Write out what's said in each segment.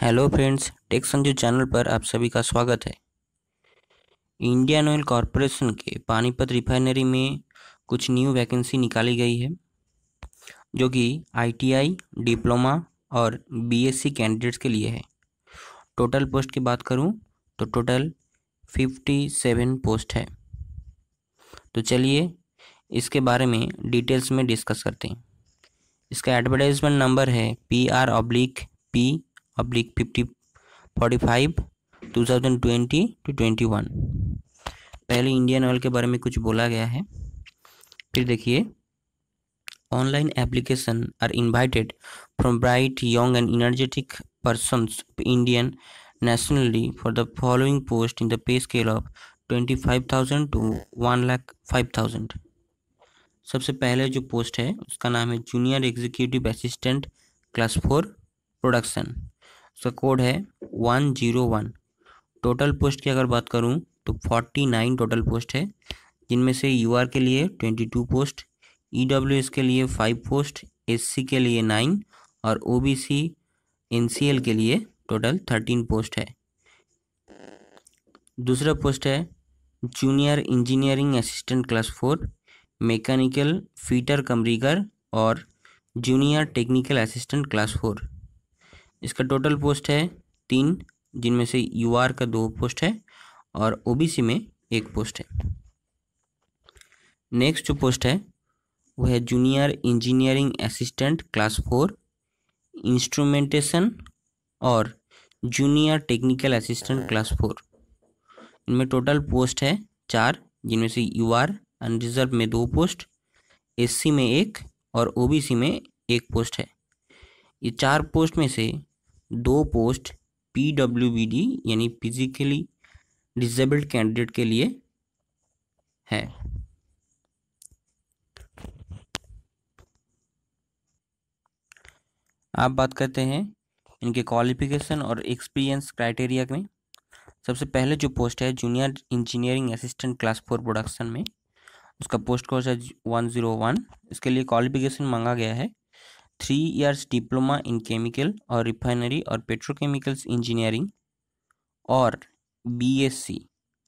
Hello friends tech Sanju channel पर आप सभी का स्वागत है इंडियन ऑयल कॉरपोरेशन के पानीपत रिफाइनरी में कुछ न्यू वैकेंसी निकाली गई है जो कि आईटीआई डिप्लोमा और बीएससी कैंडिडेट्स के लिए है टोटल पोस्ट की बात करूं तो टोटल फिफ्टी सेवन पोस्ट है तो चलिए इसके बारे में डिटेल्स में डिस्कस करते हैं इसका एडवर्टाइजमेंट नंबर है P R oblique P public fifty forty five two thousand twenty two twenty one पहले इंडियन ऑयल के बारे में कुछ बोला गया है फिर देखिए online application are invited from bright young and energetic person Indian nationally for the following post in the pay scale of twenty five thousand to one lakh five thousand सबसे पहले जो पोस्ट है उसका नाम है junior executive assistant class four production उसका code है one zero one total post की अगर बात करूँ तो फोर्टी नाइन टोटल पोस्ट है जिनमें से यू के लिए twenty two post E W S के लिए फाइव पोस्ट एस सी के लिए नाइन और O B C N C L के लिए टोटल थर्टीन पोस्ट है दूसरा पोस्ट है junior engineering assistant class four mechanical fitter cum rigger और junior technical assistant class four इसका टोटल पोस्ट है तीन जिनमें से यू का दो पोस्ट है और ओ में एक पोस्ट है नेक्स्ट जो पोस्ट है वो है junior engineering assistant class four instrumentation और junior technical assistant class four इनमें टोटल पोस्ट है चार जिनमें से यू आर अनरिजर्व में दो पोस्ट एससी में एक और ओबीसी में एक पोस्ट है ये चार पोस्ट में से दो post P W B D यानी फिजिकली डिजेबल्ड कैंडिडेट के लिए है आप बात करते हैं इनके क्वालिफिकेशन और एक्सपीरियंस क्राइटेरिया में सबसे पहले जो पोस्ट है junior engineering assistant class four production में उसका पोस्ट कोर्स है वन ज़ीरो वन इसके लिए क्वालिफिकेशन मांगा गया है three years diploma in chemical और रिफाइनरी और पेट्रोकेमिकल्स इंजीनियरिंग और BSc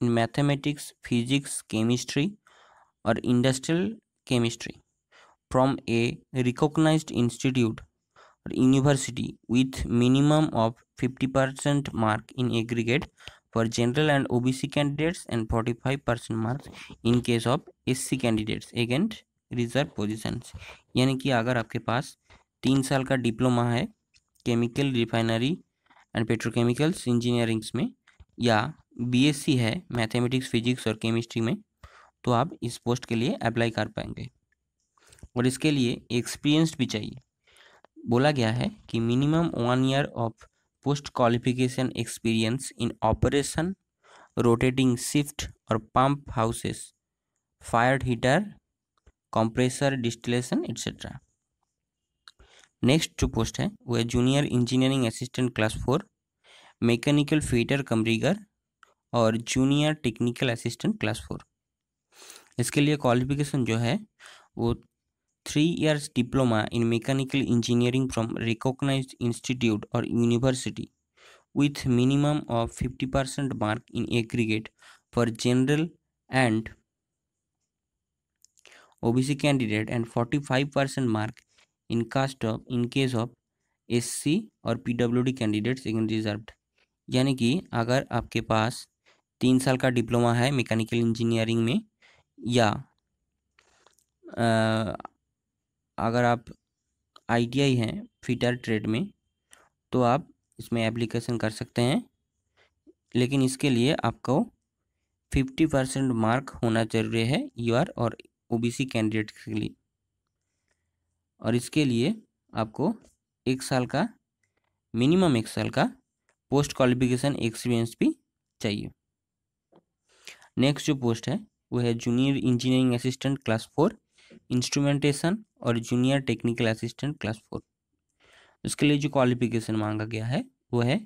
in mathematics physics chemistry और industrial chemistry from a recognised institute और university with minimum of fifty percent mark in aggregate for general and O B C candidates and forty five percent marks in case of S C candidates against reserve position यानी कि अगर आपके पास तीन साल का diploma है chemical refinery and petrochemicals engineerings में या बीएससी है मैथमेटिक्स फिजिक्स और केमिस्ट्री में तो आप इस पोस्ट के लिए अप्लाई कर पाएंगे और इसके लिए एक्सपीरियंस्ड भी चाहिए बोला गया है कि minimum one year of post qualification experience in operation rotating shift और pump houses fire heater compressor distillation etcetera next जो पोस्ट है वो है junior engineering assistant class four mechanical fitter cum rigger और junior technical assistant class four इसके लिए qualification जो है वो three years diploma in mechanical engineering from recognise institute और university with minimum of fifty percent mark in aggregate for general and OBC candidate and forty five percent mark in case of in of S C और P W D candidate second reserved यानी कि अगर आपके पास तीन साल का diploma है mechanical engineering में या आ, अगर आप आईटीआई हैं फिटर ट्रेड में तो आप इसमें एप्लीकेशन कर सकते हैं लेकिन इसके लिए आपको फिफ्टी परसेंट मार्क होना जरूरी है यू आर और ओबीसी कैंडिडेट के लिए और इसके लिए आपको एक साल का मिनिमम एक साल का पोस्ट क्वालिफिकेशन एक्सपीरियंस भी चाहिए नेक्स्ट जो पोस्ट है वो है junior engineering assistant class four instrumentation और junior technical assistant class four उसके लिए जो क्वालिफिकेशन मांगा गया है वो है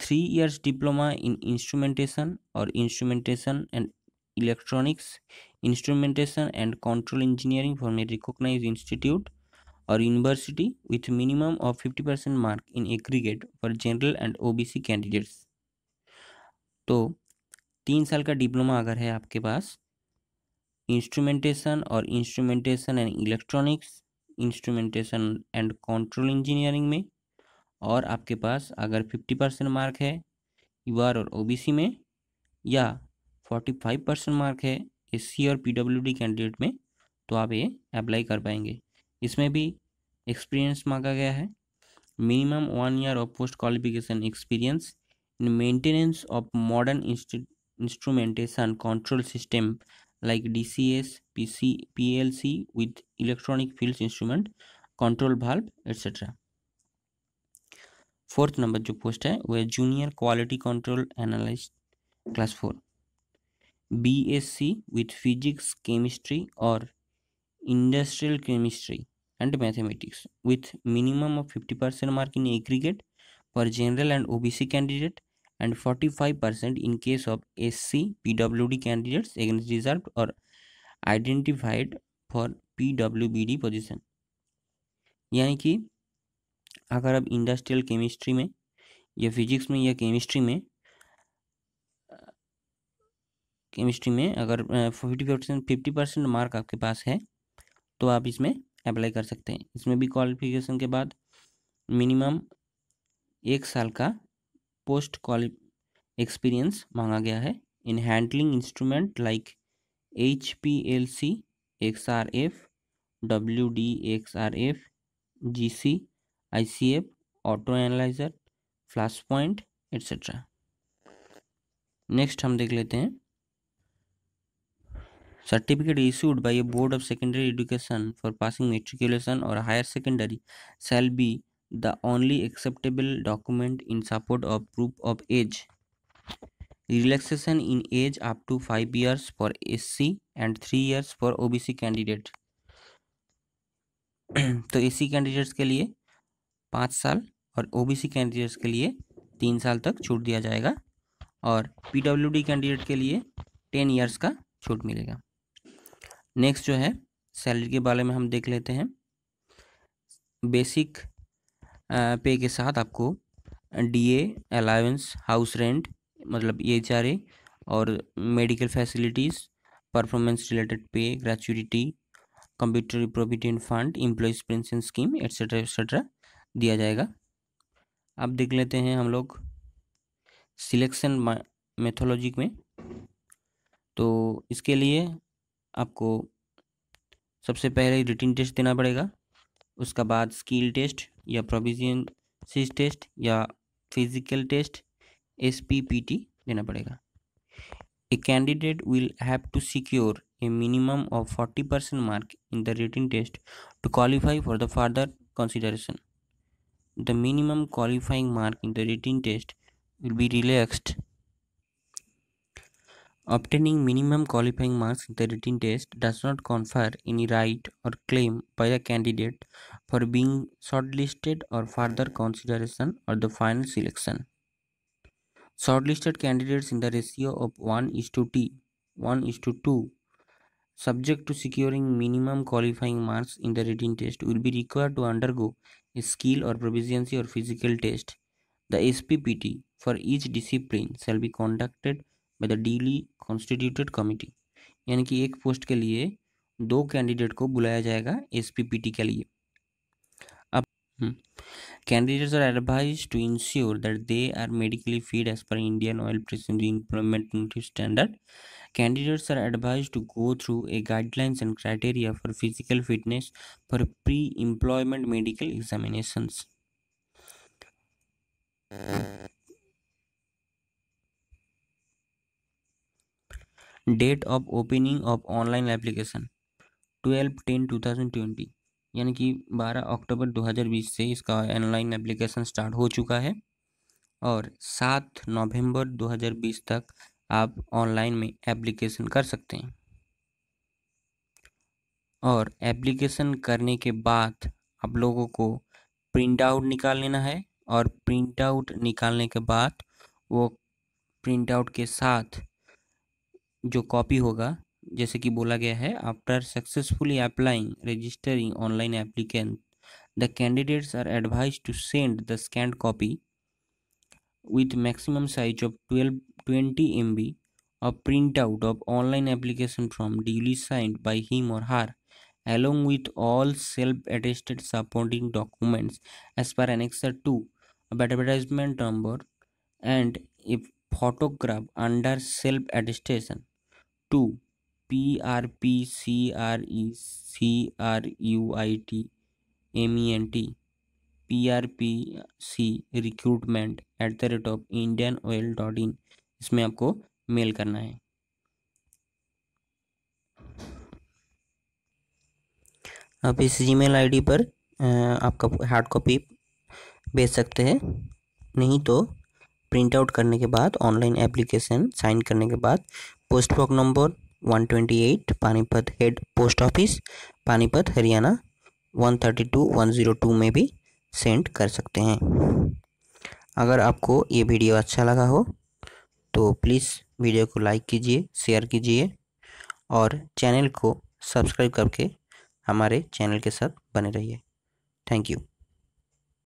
three years diploma in instrumentation और instrumentation and electronics instrumentation and control engineering from a recognise institute और minimum university fifty percent mark in aggregate for general and O B OBC candidates तो तीन साल का डिप्लोमा अगर है आपके पास इंस्ट्रूमेंटेशन और instrumentation and electronics instrumentation and control engineering में और आपके पास अगर फिफ्टी परसेंट मार्क है यू आर और सी में या फोर्टी फाइव परसेंट मार्क है एस सी और पी डब्ल्यू डी कैंडिडेट में तो आप ये अप्लाई कर पाएंगे इसमें भी एक्सपीरियंस मांगा गया है minimum one year of post qualification experience in maintenance of modern instrumentation control system like D C S P C P L C with electronic field instrument control valve etcetera fourth number जो post है वह है junior quality control analyst class four B S C with physics chemistry और industrial chemistry and mathematics with minimum of 50% mark in aggregate for general and OBC candidate and 45% in case of SC PWD candidates against reserved or identified for PWBD position यानी कि अगर आप industrial chemistry में या physics में या chemistry में chemistry में अगर fifty percent fifty percent mark आपके पास है तो आप इसमें अप्लाई कर सकते हैं इसमें भी क्वालिफिकेशन के बाद मिनिमम एक साल का पोस्ट क्वालि एक्सपीरियंस मांगा गया है in handling instrument like H P L C X R F W D X R F G C I C F auto analyser flash point etcetera next हम देख लेते हैं certificate issued by a board of secondary education for passing matriculation और higher secondary shall be the only acceptable document in support of proof of age relaxation in age up to five years for S C and three years for O B C candidate तो S C candidates के लिए पाँच साल और O B C candidates के लिए तीन साल तक छूट दिया जाएगा और पी डब्ल्यू डी कैंडिडेट के लिए टेन ईयर्स का छूट मिलेगा नेक्स्ट जो है सैलरी के बारे में हम देख लेते हैं बेसिक पे के साथ आपको डीए अलाउंस हाउस रेंट मतलब ई और medical facilities performance related pay gratuity computer provident fund employees pension scheme etcetera etcetera दिया जाएगा अब देख लेते हैं हम लोग सिलेक्शन मेथोलॉजी में तो इसके लिए आपको सबसे पहले रिटिन टेस्ट देना पड़ेगा उसका बाद स्किल टेस्ट या प्रोविजन सीज टेस्ट या physical test S P P T देना पड़ेगा a candidate will have to secure a minimum of forty percent mark in the written test to qualify for the further consideration the minimum qualifying mark in the written test will be relaxed Obtaining minimum qualifying marks in the written test does not confer any right or claim by the candidate for being shortlisted or further consideration or the final selection. Shortlisted candidates in the ratio of 1 is to T, 1 is to 2, subject to securing minimum qualifying marks in the written test, will be required to undergo a skill or proficiency or physical test. The SPPT for each discipline shall be conducted by the duly constituted committee यानी कि एक post के लिए दो candidate को बुलाया जाएगा S के लिए अब candidates are advise to ensure that they are medically fit as per Indian Oil president standard candidates are advise to go through a guidelines and criteria for physical fitness for pre employment medical examination date of opening of online application twelve ten two thousand twenty यानी कि बारह अक्टूबर दो हज़ार बीस से इसका online application start हो चुका है और सात नवंबर बीस तक आप ऑनलाइन में एप्लीकेशन कर सकते हैं और एप्लीकेशन करने के बाद आप लोगों को प्रिंट आउट निकाल लेना है और प्रिंट आउट निकालने के बाद वो प्रिंट आउट के साथ जो कॉपी होगा जैसे कि बोला गया है after successfully applying registering online applicant the candidates are advise to send the scanned copy with maximum size of twelve twenty M B और print out of online application from duly signed by him or her along with all self attested supporting documents as per annexure two अब advertisement number and a photograph under self attestation to P R P C R E C R you I T M E N T P R P C recruitment at the rate of Indian Oil dot in इसमें आपको mail करना है आप इस जी mail I D पर आपका hard copy भेज सकते हैं नहीं तो प्रिंट आउट करने के बाद ऑनलाइन एप्लीकेशन साइन करने के बाद post box number 128 Panipat head post office Panipat Haryana 132102 में भी सेंड कर सकते हैं अगर आपको ये वीडियो अच्छा लगा हो तो प्लीज़ वीडियो को लाइक कीजिए शेयर कीजिए और चैनल को सब्सक्राइब करके हमारे चैनल के साथ बने रहिए थैंक यू